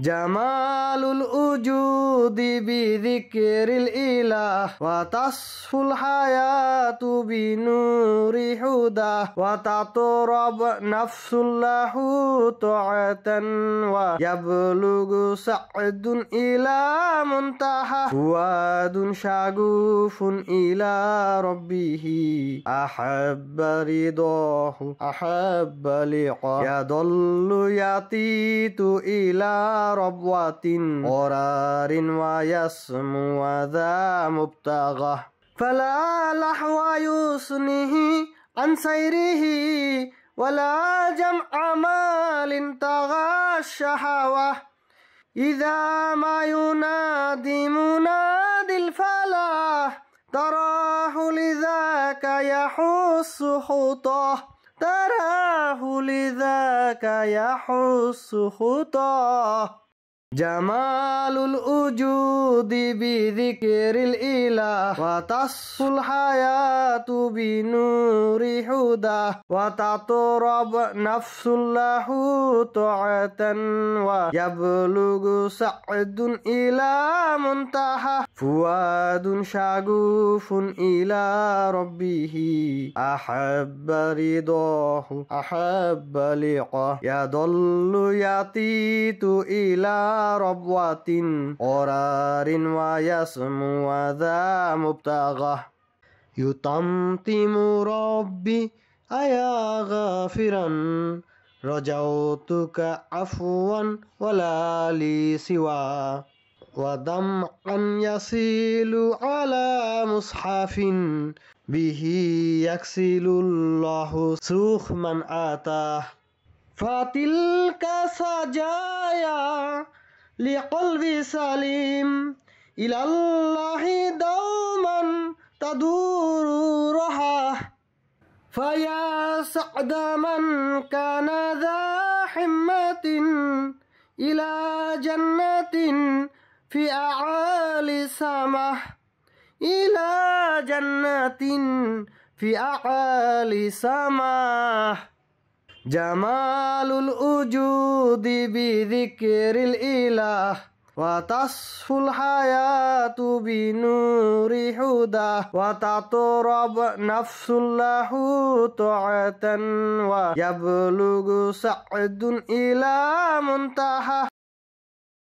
جمال الوجود بذكر الإله وتصف الحياة بنور هداه وتطرب نفس له طعة ويبلغ سعد إلى منتهى واد شغوف إلى ربه أحب رضاه أحب لقاه يضل يطيت إلى ربوة غرار ويسمو وذا مبتغى فلا لحو يصنه عن سيره ولا جمع مال تغى الشهوة إذا ما ينادي منادي الفلاح تراه لذاك يحس خطاه تراه لذاك يحس خطاه جمال الوجود بذكر الإله وتص الحياة بنور هداه وتطرب نفس الله طعة ويبلغ سعد إلى منتهى فؤاد شعوف إلى ربه أحب رضاه أحب لقاه يضل يطيت إلى ربوة قرار ويسمو ذا مبتغاه يطمطم ربي أيا غافرا رجوتك عفوا ولا لي سوى ودمعا يصيل على مصحف به يكسل الله سوخ من آتاه فتلك سجايا لقلب سليم إلى الله دوما تدور روحه فيا سعد من كان ذا حمة إلى جنة في أعالي سمح إلى جنة في أعالي سمح جمال الوجود بذكر الإله وتصفو الحياة بنور هدى وتطرب نفس الله طاعة ويبلغ سعد إلى منتهى